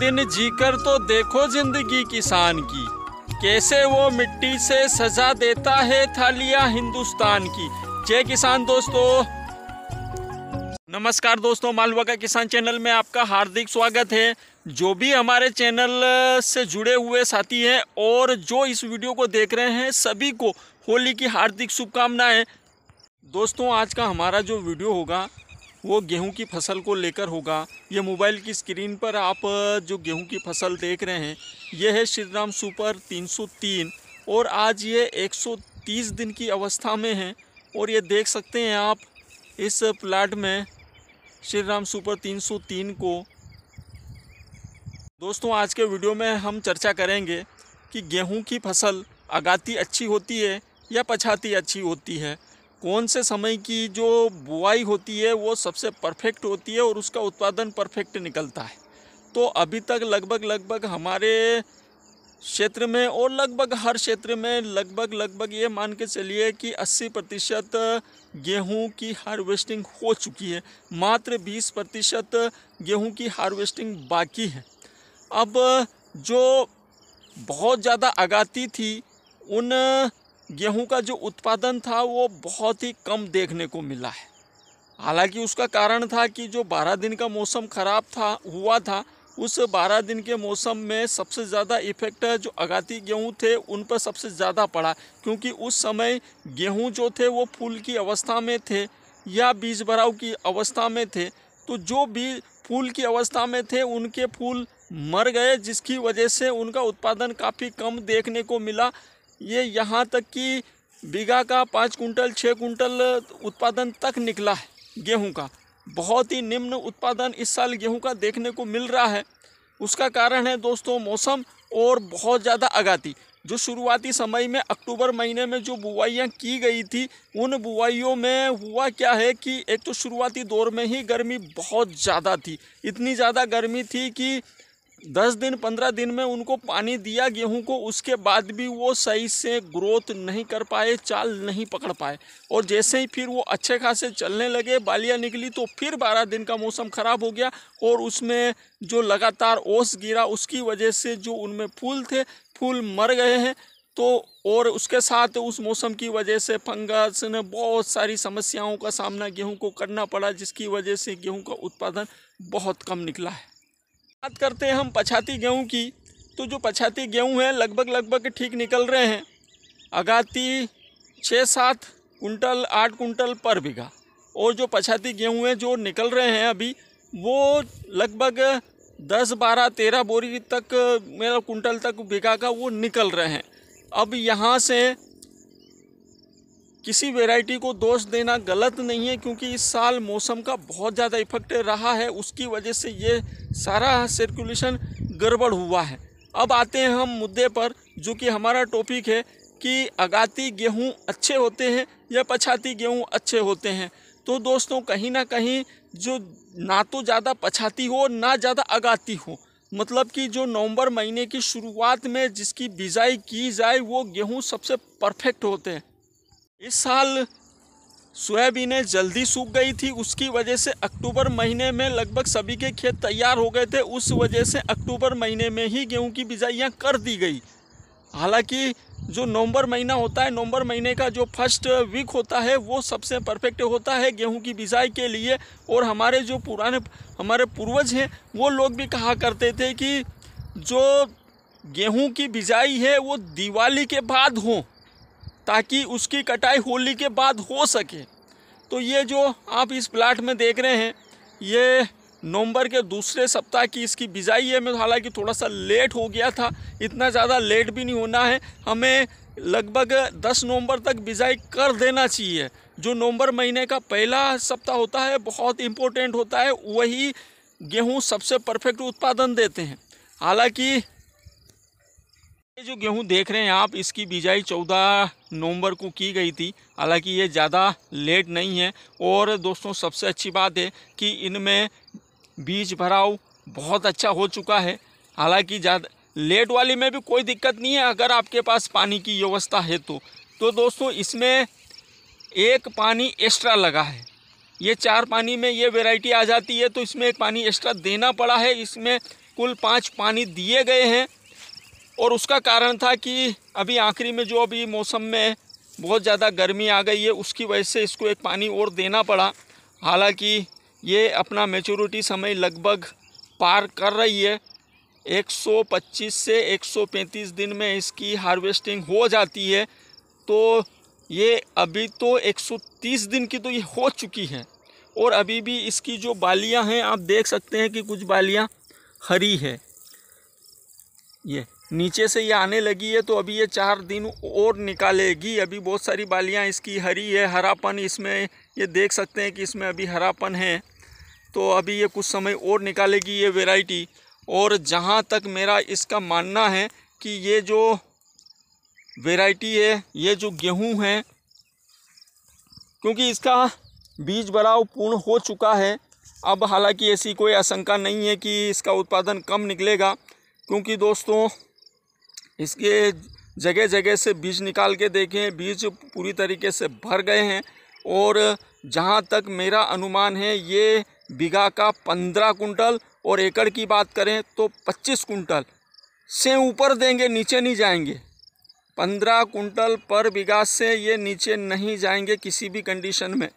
दिन जीकर तो देखो जिंदगी किसान की कैसे वो मिट्टी से सजा देता है थालिया हिंदुस्तान की जय किसान दोस्तों नमस्कार दोस्तों मालवा का किसान चैनल में आपका हार्दिक स्वागत है जो भी हमारे चैनल से जुड़े हुए साथी हैं और जो इस वीडियो को देख रहे हैं सभी को होली की हार्दिक शुभकामनाएं दोस्तों आज का हमारा जो वीडियो होगा वो गेहूं की फसल को लेकर होगा ये मोबाइल की स्क्रीन पर आप जो गेहूं की फसल देख रहे हैं ये है श्रीराम सुपर 303 और आज ये 130 दिन की अवस्था में है और ये देख सकते हैं आप इस प्लाट में श्रीराम सुपर 303 को दोस्तों आज के वीडियो में हम चर्चा करेंगे कि गेहूं की फसल अगाती अच्छी होती है या पछाती अच्छी होती है कौन से समय की जो बुआई होती है वो सबसे परफेक्ट होती है और उसका उत्पादन परफेक्ट निकलता है तो अभी तक लगभग लगभग हमारे क्षेत्र में और लगभग हर क्षेत्र में लगभग लगभग ये मान के चलिए कि 80 प्रतिशत गेहूँ की हार्वेस्टिंग हो चुकी है मात्र 20 प्रतिशत गेहूँ की हार्वेस्टिंग बाकी है अब जो बहुत ज़्यादा आगाती थी उन गेहूं का जो उत्पादन था वो बहुत ही कम देखने को मिला है हालांकि उसका कारण था कि जो 12 दिन का मौसम ख़राब था हुआ था उस 12 दिन के मौसम में सबसे ज़्यादा इफेक्ट जो अगाती गेहूं थे उन पर सबसे ज़्यादा पड़ा क्योंकि उस समय गेहूं जो थे वो फूल की अवस्था में थे या बीज भराव की अवस्था में थे तो जो बीज फूल की अवस्था में थे उनके फूल मर गए जिसकी वजह से उनका उत्पादन काफ़ी कम देखने को मिला ये यहाँ तक कि बीघा का पाँच कुंटल छः कुंटल उत्पादन तक निकला है गेहूँ का बहुत ही निम्न उत्पादन इस साल गेहूँ का देखने को मिल रहा है उसका कारण है दोस्तों मौसम और बहुत ज़्यादा आगाती जो शुरुआती समय में अक्टूबर महीने में जो बुआइयाँ की गई थी उन बुआइयों में हुआ क्या है कि एक तो शुरुआती दौर में ही गर्मी बहुत ज़्यादा थी इतनी ज़्यादा गर्मी थी कि दस दिन पंद्रह दिन में उनको पानी दिया गेहूं को उसके बाद भी वो सही से ग्रोथ नहीं कर पाए चाल नहीं पकड़ पाए और जैसे ही फिर वो अच्छे खासे चलने लगे बालियाँ निकली तो फिर बारह दिन का मौसम ख़राब हो गया और उसमें जो लगातार ओस गिरा उसकी वजह से जो उनमें फूल थे फूल मर गए हैं तो और उसके साथ उस मौसम की वजह से फंगस ने बहुत सारी समस्याओं का सामना गेहूँ को करना पड़ा जिसकी वजह से गेहूँ का उत्पादन बहुत कम निकला है बात करते हैं हम पछाती गेहूँ की तो जो पछाती गेहूँ हैं लगभग लगभग ठीक निकल रहे हैं अगाती छः सात कुंटल आठ कुंटल पर बीघा और जो पछाती गेहूँ हैं जो निकल रहे हैं अभी वो लगभग दस बारह तेरह बोरी तक मेरा कुंटल तक बीघा का वो निकल रहे हैं अब यहाँ से किसी वैरायटी को दोष देना गलत नहीं है क्योंकि इस साल मौसम का बहुत ज़्यादा इफेक्ट रहा है उसकी वजह से ये सारा सर्कुलेशन गड़बड़ हुआ है अब आते हैं हम मुद्दे पर जो कि हमारा टॉपिक है कि अगाती गेहूं अच्छे होते हैं या पछाती गेहूं अच्छे होते हैं तो दोस्तों कहीं ना कहीं जो ना तो ज़्यादा पछाती हो ना ज़्यादा अगाती हो मतलब कि जो नवंबर महीने की शुरुआत में जिसकी बिजाई की जाए वो गेहूं सबसे परफेक्ट होते हैं इस साल सोयाबीनें जल्दी सूख गई थी उसकी वजह से अक्टूबर महीने में लगभग सभी के खेत तैयार हो गए थे उस वजह से अक्टूबर महीने में ही गेहूं की बिजाइयाँ कर दी गई हालांकि जो नवंबर महीना होता है नवंबर महीने का जो फर्स्ट वीक होता है वो सबसे परफेक्ट होता है गेहूं की बिजाई के लिए और हमारे जो पुराने हमारे पूर्वज हैं वो लोग भी कहा करते थे कि जो गेहूँ की बिजाई है वो दिवाली के बाद हों ताकि उसकी कटाई होली के बाद हो सके तो ये जो आप इस प्लाट में देख रहे हैं ये नवंबर के दूसरे सप्ताह की इसकी बिजाई है मैं हालांकि थोड़ा सा लेट हो गया था इतना ज़्यादा लेट भी नहीं होना है हमें लगभग 10 नवंबर तक बिजाई कर देना चाहिए जो नवंबर महीने का पहला सप्ताह होता है बहुत इम्पोर्टेंट होता है वही गेहूँ सबसे परफेक्ट उत्पादन देते हैं हालांकि ये जो गेहूं देख रहे हैं आप इसकी बिजाई 14 नवंबर को की गई थी हालांकि ये ज़्यादा लेट नहीं है और दोस्तों सबसे अच्छी बात है कि इनमें बीज भराव बहुत अच्छा हो चुका है हालांकि ज़्यादा लेट वाली में भी कोई दिक्कत नहीं है अगर आपके पास पानी की व्यवस्था है तो तो दोस्तों इसमें एक पानी एक्स्ट्रा लगा है ये चार पानी में ये वेराइटी आ जाती है तो इसमें एक पानी एक्स्ट्रा देना पड़ा है इसमें कुल पाँच पानी दिए गए हैं और उसका कारण था कि अभी आखिरी में जो अभी मौसम में बहुत ज़्यादा गर्मी आ गई है उसकी वजह से इसको एक पानी और देना पड़ा हालांकि ये अपना मेचोरिटी समय लगभग पार कर रही है 125 से 135 दिन में इसकी हार्वेस्टिंग हो जाती है तो ये अभी तो 130 दिन की तो ये हो चुकी है और अभी भी इसकी जो बालियां हैं आप देख सकते हैं कि कुछ बालियां हरी है ये नीचे से ये आने लगी है तो अभी ये चार दिन और निकालेगी अभी बहुत सारी बालियाँ इसकी हरी है हरापन इसमें ये देख सकते हैं कि इसमें अभी हरापन है तो अभी ये कुछ समय और निकालेगी ये वेराइटी और जहाँ तक मेरा इसका मानना है कि ये जो वेराइटी है ये जो गेहूँ है क्योंकि इसका बीज बराव पूर्ण हो चुका है अब हालांकि ऐसी कोई आशंका नहीं है कि इसका उत्पादन कम निकलेगा क्योंकि दोस्तों इसके जगह जगह से बीज निकाल के देखें बीज पूरी तरीके से भर गए हैं और जहाँ तक मेरा अनुमान है ये बीघा का पंद्रह कुंटल और एकड़ की बात करें तो पच्चीस कुंटल से ऊपर देंगे नीचे नहीं जाएंगे पंद्रह कुंटल पर बीघा से ये नीचे नहीं जाएंगे किसी भी कंडीशन में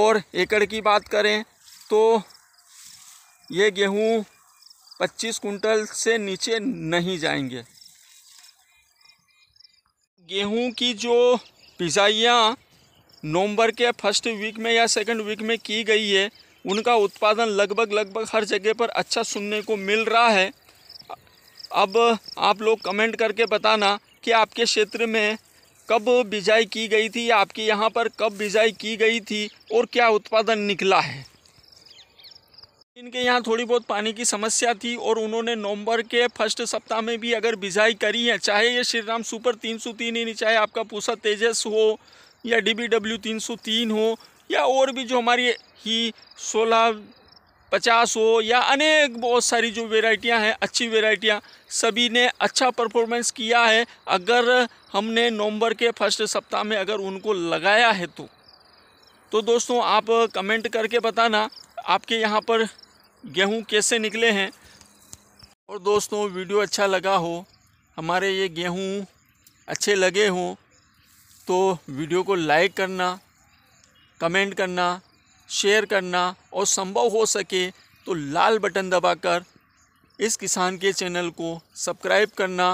और एकड़ की बात करें तो ये गेहूँ पच्चीस कुंटल से नीचे नहीं जाएंगे गेहूं की जो पिजाइयाँ नवंबर के फर्स्ट वीक में या सेकंड वीक में की गई है उनका उत्पादन लगभग लगभग हर जगह पर अच्छा सुनने को मिल रहा है अब आप लोग कमेंट करके बताना कि आपके क्षेत्र में कब बिजाई की गई थी या आपके यहाँ पर कब बिजाई की गई थी और क्या उत्पादन निकला है इनके यहाँ थोड़ी बहुत पानी की समस्या थी और उन्होंने नवंबर के फर्स्ट सप्ताह में भी अगर बिजाई करी है चाहे ये श्री राम सुपर तीन सौ तीन चाहे आपका पूसा तेजस हो या डी बी डब्ल्यू तीन सौ तीन हो या और भी जो हमारी ही सोलह पचास हो या अनेक बहुत सारी जो वेराइटियाँ हैं अच्छी वेराइटियाँ सभी ने अच्छा परफॉर्मेंस किया है अगर हमने नवंबर के फर्स्ट सप्ताह में अगर उनको लगाया है तो तो दोस्तों आप कमेंट करके बताना आपके यहाँ पर गेहूँ कैसे निकले हैं और दोस्तों वीडियो अच्छा लगा हो हमारे ये गेहूँ अच्छे लगे हों तो वीडियो को लाइक करना कमेंट करना शेयर करना और संभव हो सके तो लाल बटन दबाकर इस किसान के चैनल को सब्सक्राइब करना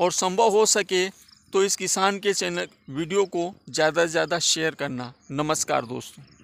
और संभव हो सके तो इस किसान के चैनल वीडियो को ज़्यादा से ज़्यादा शेयर करना नमस्कार दोस्तों